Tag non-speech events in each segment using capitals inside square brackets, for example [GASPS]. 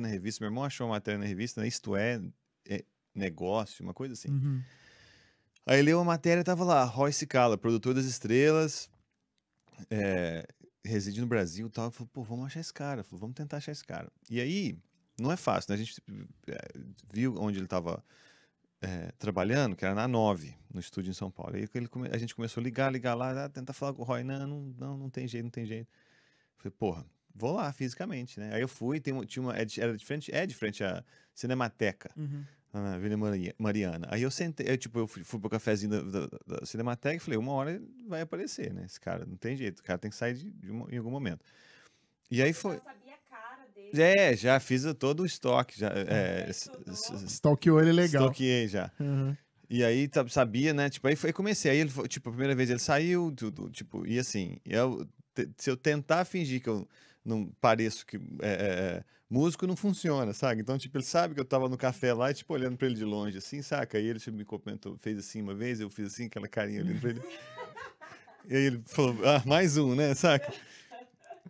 na revista, meu irmão achou uma matéria na revista, né? isto é, é negócio, uma coisa assim. Uhum. Aí leu a matéria e tava lá, Royce Scala produtor das estrelas, é, reside no Brasil e tal. Falei, pô, vamos achar esse cara, falei, vamos tentar achar esse cara. E aí, não é fácil, né? A gente é, viu onde ele tava é, trabalhando, que era na 9, no estúdio em São Paulo. Aí ele, a gente começou a ligar, ligar lá, ah, tentar falar com o Roy, não, não, não, não tem jeito, não tem jeito. Falei, porra, vou lá fisicamente, né? Aí eu fui, tem, tinha uma, é era de frente, é de frente à Cinemateca, uhum. na Vila Mariana. Aí eu sentei, eu, tipo, eu fui, fui pro cafezinho da, da, da, Cinemateca e falei, uma hora vai aparecer, né? Esse cara, não tem jeito, o cara tem que sair de, de uma, em algum momento. E aí foi... É, já fiz todo o estoque. Já, é, Estoqueou ele legal. Stalkeei já. Uhum. E aí sabia, né? Tipo, aí foi, comecei. Aí ele tipo, a primeira vez ele saiu, tudo, tipo, e assim, eu, se eu tentar fingir que eu não pareço que é, é, é, músico não funciona, sabe? Então, tipo, ele sabe que eu tava no café lá e, tipo, olhando para ele de longe, assim, saca? E ele tipo, me comentou, fez assim uma vez, eu fiz assim, aquela carinha ali pra ele. [LAUGHS] e aí ele falou, ah, mais um, né, saca?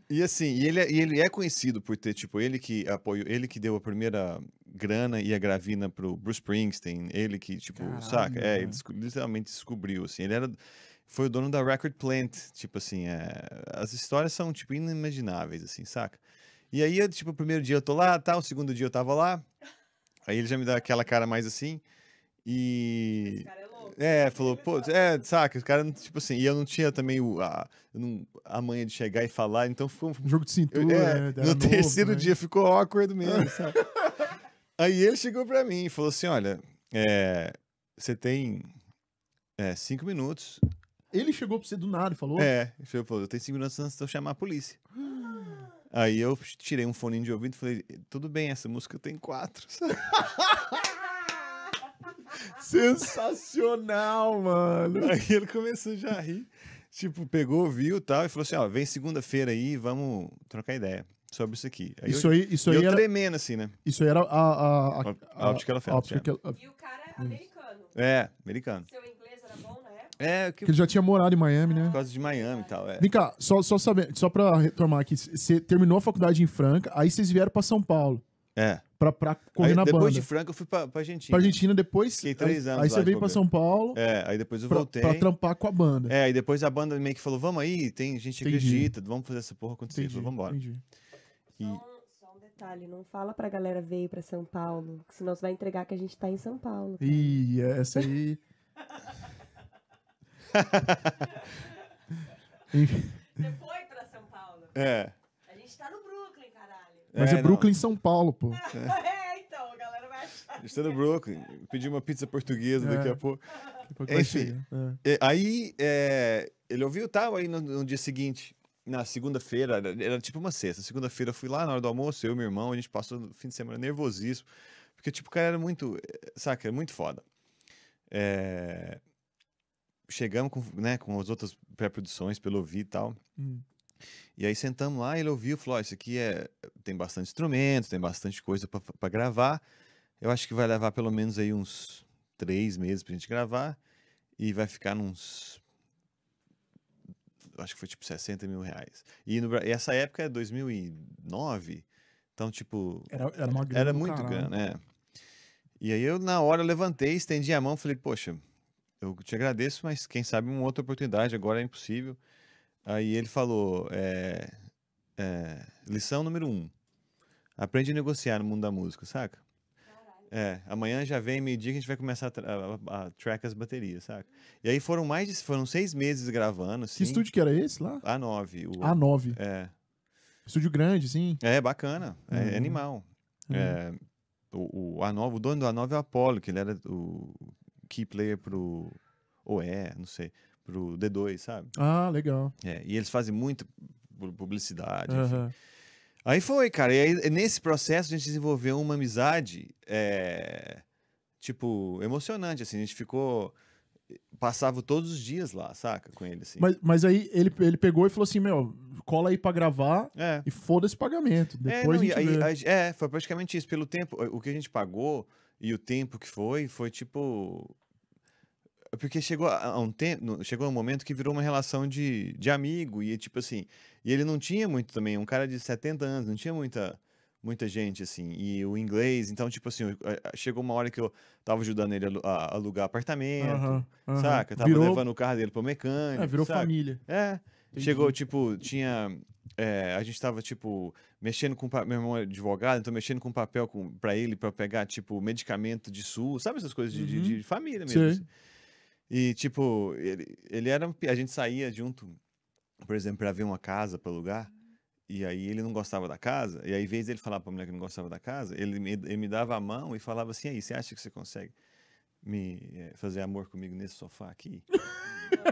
E assim, e ele, é, e ele é conhecido por ter, tipo, ele que apoiou, ele que deu a primeira grana e a gravina pro Bruce Springsteen, ele que, tipo, Caramba. saca? É, ele literalmente descobriu, assim, ele era foi o dono da Record Plant. Tipo assim, é... as histórias são, tipo, inimagináveis, assim, saca? E aí, eu, tipo, o primeiro dia eu tô lá, tá? O segundo dia eu tava lá. Aí ele já me dá aquela cara mais assim. E. Esse cara é louco. É, falou, pô, é, saca, os caras, tipo assim, e eu não tinha também o, a, não, a manha de chegar e falar, então foi um. Jogo de cintura, eu, é, né, No tá novo, terceiro né? dia ficou awkward mesmo, sabe? Aí ele chegou pra mim e falou assim: olha, é, você tem é, cinco minutos ele chegou pra você do nada e falou? É, ele falou, eu tenho segurança antes de eu chamar a polícia. [GASPS] Aí eu tirei um fone de ouvido e falei, tudo bem, essa música tem quatro. [LAUGHS] Sensacional, mano. Aí ele começou já a rir. Tipo, pegou, viu tal, e falou assim: ó, vem segunda-feira aí, vamos trocar ideia sobre isso aqui. Aí isso aí, isso aí. Eu era... tremendo assim, né? Isso aí era a. A, a, a, a, a, a, a, E o cara é americano. É, americano. Seu é, que... que ele já tinha morado em Miami, né? Por causa de Miami e tal, é. Vem cá, só, só, saber, só pra retomar aqui, você terminou a faculdade em Franca, aí vocês vieram pra São Paulo. É. Pra, pra correr aí, na depois banda. Depois de Franca, eu fui pra, pra Argentina. Pra Argentina, depois... Fiquei três anos Aí, aí você veio pra São Paulo. É, aí depois eu voltei. Pra trampar com a banda. É, aí depois a banda meio que falou, vamos aí, tem gente que acredita, vamos fazer essa porra acontecer, entendi, vamos embora. Entendi. E... Só um detalhe, não fala pra galera veio pra São Paulo, senão você vai entregar que a gente tá em São Paulo. Cara. Ih, essa aí... [LAUGHS] [LAUGHS] Você foi pra São Paulo? É. A gente tá no Brooklyn, caralho. Mas é, é Brooklyn, não. São Paulo, pô. É. [LAUGHS] é. então, a galera vai achar. A gente tá no Brooklyn. pedi uma pizza portuguesa daqui é. a pouco. Daqui a pouco Enfim, é. É, aí ele ouviu tal, aí no, no dia seguinte na segunda-feira, era tipo uma sexta. Segunda-feira eu fui lá na hora do almoço, eu e meu irmão, a gente passou o fim de semana nervosíssimo. Porque, tipo, o cara era muito. Saca, era muito foda. É chegamos com, né, com as outras pré-produções pelo ouvir e tal. Hum. E aí sentamos lá, ele ouviu, falou: Isso aqui é, tem bastante instrumento, tem bastante coisa para gravar. Eu acho que vai levar pelo menos aí uns três meses pra gente gravar. E vai ficar uns. Acho que foi tipo 60 mil reais. E, no, e essa época é 2009. Então, tipo. Era, era, era muito grana, né? E aí eu, na hora, levantei, estendi a mão falei: Poxa, eu te agradeço, mas quem sabe uma outra oportunidade, agora é impossível. Aí ele falou: é, é, lição número um, aprende a negociar no mundo da música, saca? É, amanhã já vem meio-dia que a gente vai começar a, tra a, a track as baterias, saca? E aí foram mais de, foram seis meses gravando, assim. Que estúdio que era esse lá? A9. O, A9. É. Estúdio grande, sim. É, bacana. É uhum. É, animal. Uhum. É, o, o, A9, o dono do A9 é o Apollo, que ele era o key player pro. Ou é, não sei. Pro D2, sabe? Ah, legal. É, e eles fazem muito publicidade, uhum. Aí foi, cara. E aí, nesse processo, a gente desenvolveu uma amizade, é, tipo, emocionante, assim. A gente ficou... Passava todos os dias lá, saca? Com ele, assim. Mas, mas aí ele, ele pegou e falou assim, meu, cola aí pra gravar é. e foda-se pagamento. É, depois é, não, aí, aí, é, foi praticamente isso. Pelo tempo, o que a gente pagou e o tempo que foi, foi tipo... É porque chegou a um tempo, chegou um momento que virou uma relação de, de amigo e tipo assim, e ele não tinha muito também, um cara de 70 anos, não tinha muita muita gente assim, e o inglês, então tipo assim, chegou uma hora que eu tava ajudando ele a alugar apartamento, uhum, saca? Eu tava virou... levando o carro dele pro mecânico, é, virou saca? família. É. Entendi. Chegou tipo, tinha é, a gente tava, tipo, mexendo com. Meu irmão é advogado, então mexendo com papel com, para ele, para pegar, tipo, medicamento de SUS, sabe essas coisas de, de, uhum. de família mesmo. Assim. E, tipo, ele, ele era. A gente saía junto, por exemplo, para ver uma casa para lugar uhum. E aí ele não gostava da casa. E aí, em vez dele falar pra mulher que não gostava da casa, ele, ele me dava a mão e falava assim: aí, você acha que você consegue? me eh, fazer amor comigo nesse sofá aqui. [LAUGHS]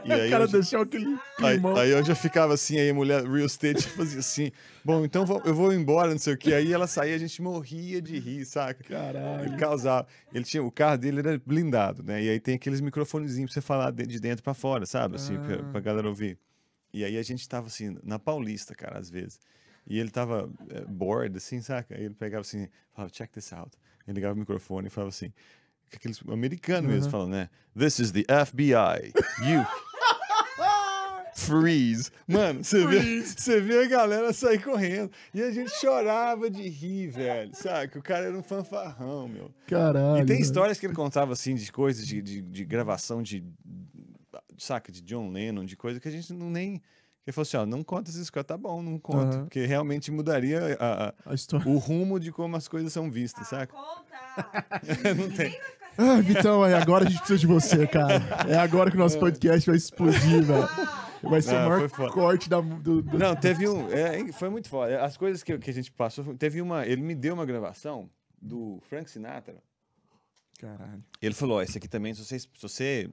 E aí, cara, deixar aquele aí, aí, eu já ficava assim, aí a mulher real estate [LAUGHS] fazia assim, bom, então vou, eu vou embora, não sei o que. Aí ela saía, a gente morria de rir, saca? Caralho. Causava. Ele tinha, o carro dele era blindado, né? E aí tem aqueles microfonezinhos pra você falar de dentro para fora, sabe? Assim, ah. pra, pra ah. galera ouvir. E aí a gente tava assim, na Paulista, cara, às vezes. E ele tava é, bored, assim, saca? Aí ele pegava assim, falava, check this out. Ele ligava o microfone e falava assim, aqueles americanos uhum. mesmo falando, né? This is the FBI. You. [LAUGHS] Freeze. Mano, você vê, você vê a galera sair correndo. E a gente chorava de rir, velho. Sabe? Que o cara era um fanfarrão, meu. Caralho. E tem histórias que ele contava, assim, de coisas de, de, de gravação de. Saca? De John Lennon, de coisa que a gente não nem. Ele falou assim: ó, não conta essas coisas, tá bom, não conta. Uhum. Porque realmente mudaria a, a, a o rumo de como as coisas são vistas, ah, saca? Conta! [LAUGHS] não tem. Ah, Vitão, agora a gente precisa de você, cara. É agora que o nosso é. podcast vai explodir, velho. Vai ser Não, o maior corte da, do, do... Não, teve um. É, foi muito foda. As coisas que, que a gente passou. Teve uma. Ele me deu uma gravação do Frank Sinatra. Caralho. Ele falou: ó, esse aqui também, se você, se você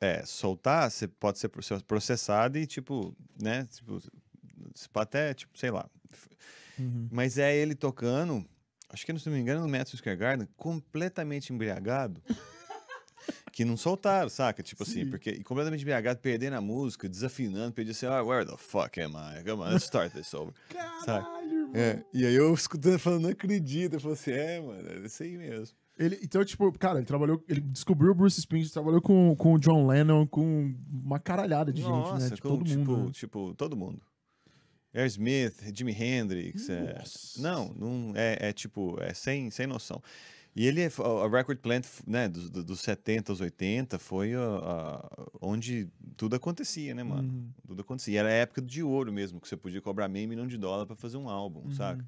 é, soltar, você pode ser processado e, tipo, né? Tipo, até, tipo, sei lá. Uhum. Mas é ele tocando acho que se não me engano, no Madison Square Garden, completamente embriagado. [LAUGHS] que não soltaram, saca? Tipo assim, Sim. assim, porque completamente embriagado, perdendo a música, desafinando, pedindo assim, ah, where the fuck am I? Come on, let's start this over. [LAUGHS] Caralho, é, e aí eu escutando, falando, não acredito. Eu falei assim, é, mano, é isso aí mesmo. Ele, então, tipo, cara, ele trabalhou, ele descobriu o Bruce Springsteen, trabalhou com, com o John Lennon, com uma caralhada de Nossa, gente, né? Tipo, todo mundo. Tipo, né? tipo, todo mundo. Smith, Jimi Hendrix. É, não, não é, é, tipo, é sem, sem noção. E ele, é, a Record Plant, né, dos, dos 70 aos 80, foi a, a, onde tudo acontecia, né, mano? Uhum. Tudo acontecia. E era a época de ouro mesmo, que você podia cobrar meio milhão de dólar para fazer um álbum, uhum. saca?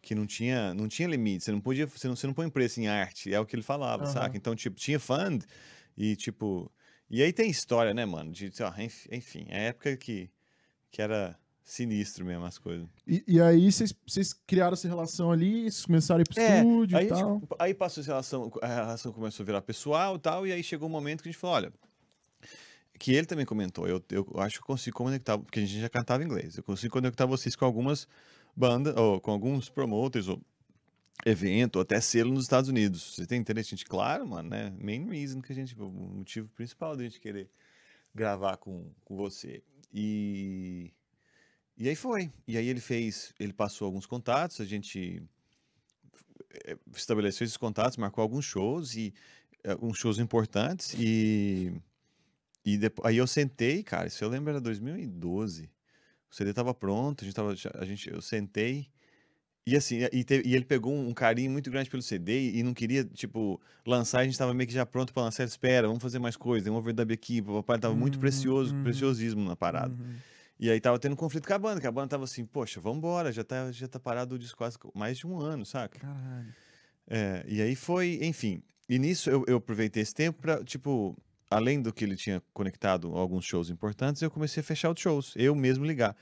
Que não tinha, não tinha limite, você não podia, você não, você não põe preço em arte, é o que ele falava, uhum. saca? Então, tipo, tinha fund e, tipo... E aí tem história, né, mano? De, ó, enfim, é a época que, que era sinistro mesmo as coisas. E, e aí vocês criaram essa relação ali, vocês começaram a ir pro é, estúdio aí e tipo, tal. Gente, aí passou essa relação, a relação começou a virar pessoal e tal, e aí chegou um momento que a gente falou, olha, que ele também comentou, eu, eu acho que eu consigo conectar, porque a gente já cantava inglês, eu consigo conectar vocês com algumas bandas, ou com alguns promoters, ou evento, ou até selo nos Estados Unidos. Você tem interesse? A gente, claro, mano, né? Main reason que a gente, o motivo principal de a gente querer gravar com, com você. E e aí foi. E aí ele fez, ele passou alguns contatos, a gente eh, estabeleceu esses contatos, marcou alguns shows e eh, alguns shows importantes e e depois, aí eu sentei, cara, isso eu lembro era 2012. O CD tava pronto, a gente tava a gente eu sentei e assim, e, e ele pegou um carinho muito grande pelo CD e não queria, tipo, lançar, a gente tava meio que já pronto para lançar, espera, vamos fazer mais coisa, tem um overdub aqui, papai tava muito hum, precioso, uhum. preciosismo na parada. Uhum. E aí tava tendo um conflito com a banda, que a banda tava assim, poxa, vambora, já tá, já tá parado o disco quase mais de um ano, saca? Caralho. É, e aí foi, enfim. E nisso eu, eu aproveitei esse tempo pra, tipo, além do que ele tinha conectado alguns shows importantes, eu comecei a fechar os shows, eu mesmo ligar.